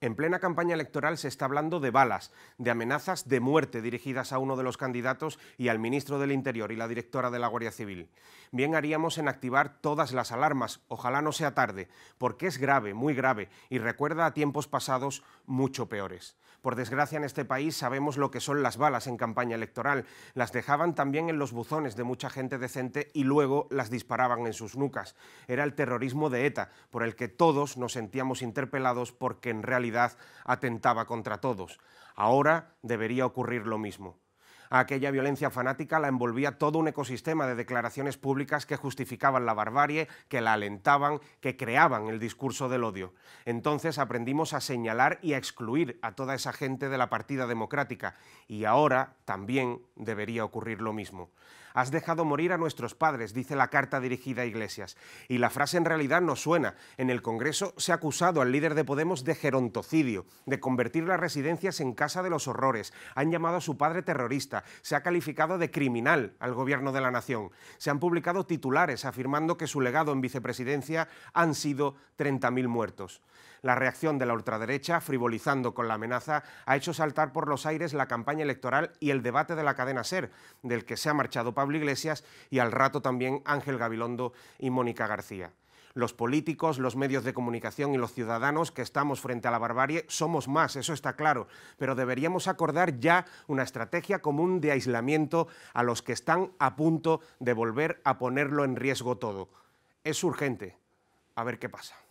En plena campaña electoral se está hablando de balas, de amenazas de muerte dirigidas a uno de los candidatos y al ministro del Interior y la directora de la Guardia Civil. Bien haríamos en activar todas las alarmas, ojalá no sea tarde, porque es grave, muy grave, y recuerda a tiempos pasados mucho peores. Por desgracia en este país sabemos lo que son las balas en campaña electoral. Las dejaban también en los buzones de mucha gente decente y luego las disparaban en sus nucas. Era el terrorismo de ETA, por el que todos nos sentíamos interpelados porque en realidad atentaba contra todos. Ahora debería ocurrir lo mismo aquella violencia fanática la envolvía todo un ecosistema de declaraciones públicas que justificaban la barbarie, que la alentaban, que creaban el discurso del odio. Entonces aprendimos a señalar y a excluir a toda esa gente de la partida democrática y ahora también debería ocurrir lo mismo. Has dejado morir a nuestros padres, dice la carta dirigida a Iglesias. Y la frase en realidad no suena. En el Congreso se ha acusado al líder de Podemos de gerontocidio, de convertir las residencias en casa de los horrores. Han llamado a su padre terrorista se ha calificado de criminal al gobierno de la nación. Se han publicado titulares afirmando que su legado en vicepresidencia han sido 30.000 muertos. La reacción de la ultraderecha, frivolizando con la amenaza, ha hecho saltar por los aires la campaña electoral y el debate de la cadena SER, del que se ha marchado Pablo Iglesias y al rato también Ángel Gabilondo y Mónica García los políticos, los medios de comunicación y los ciudadanos que estamos frente a la barbarie somos más, eso está claro, pero deberíamos acordar ya una estrategia común de aislamiento a los que están a punto de volver a ponerlo en riesgo todo. Es urgente. A ver qué pasa.